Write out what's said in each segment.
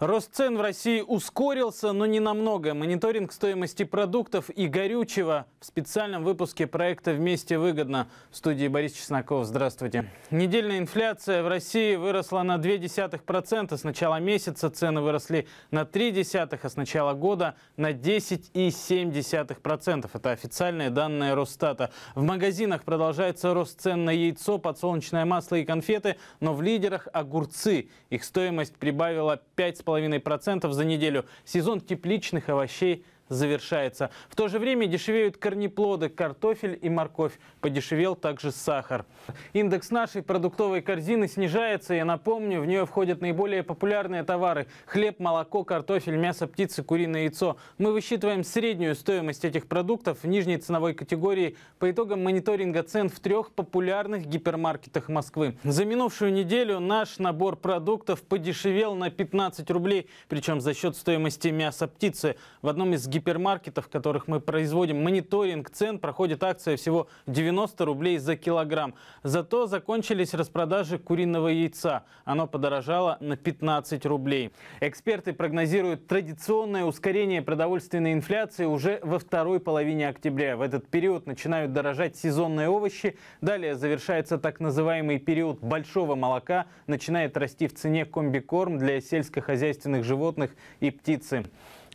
Рост цен в России ускорился, но не намного. Мониторинг стоимости продуктов и горючего в специальном выпуске проекта «Вместе выгодно». В студии Борис Чесноков. Здравствуйте. Недельная инфляция в России выросла на 0,2%. С начала месяца цены выросли на 0,3%, а с начала года на 10,7%. Это официальные данные Росстата. В магазинах продолжается рост цен на яйцо, подсолнечное масло и конфеты, но в лидерах огурцы. Их стоимость прибавила 5. 6,5% за неделю. Сезон тепличных овощей – завершается. В то же время дешевеют корнеплоды, картофель и морковь. Подешевел также сахар. Индекс нашей продуктовой корзины снижается. Я напомню, в нее входят наиболее популярные товары – хлеб, молоко, картофель, мясо птицы, куриное яйцо. Мы высчитываем среднюю стоимость этих продуктов в нижней ценовой категории по итогам мониторинга цен в трех популярных гипермаркетах Москвы. За минувшую неделю наш набор продуктов подешевел на 15 рублей, причем за счет стоимости мяса птицы. В одном из гипермаркетов гипермаркетов, которых мы производим, мониторинг цен, проходит акция всего 90 рублей за килограмм. Зато закончились распродажи куриного яйца. Оно подорожало на 15 рублей. Эксперты прогнозируют традиционное ускорение продовольственной инфляции уже во второй половине октября. В этот период начинают дорожать сезонные овощи. Далее завершается так называемый период большого молока. Начинает расти в цене комбикорм для сельскохозяйственных животных и птицы.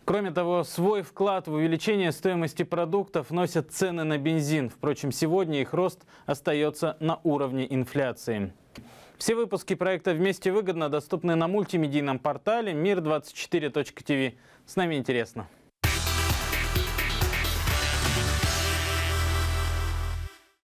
Кроме того, свой вклад в увеличение стоимости продуктов носят цены на бензин. Впрочем, сегодня их рост остается на уровне инфляции. Все выпуски проекта «Вместе выгодно» доступны на мультимедийном портале мир24.тв. С нами интересно.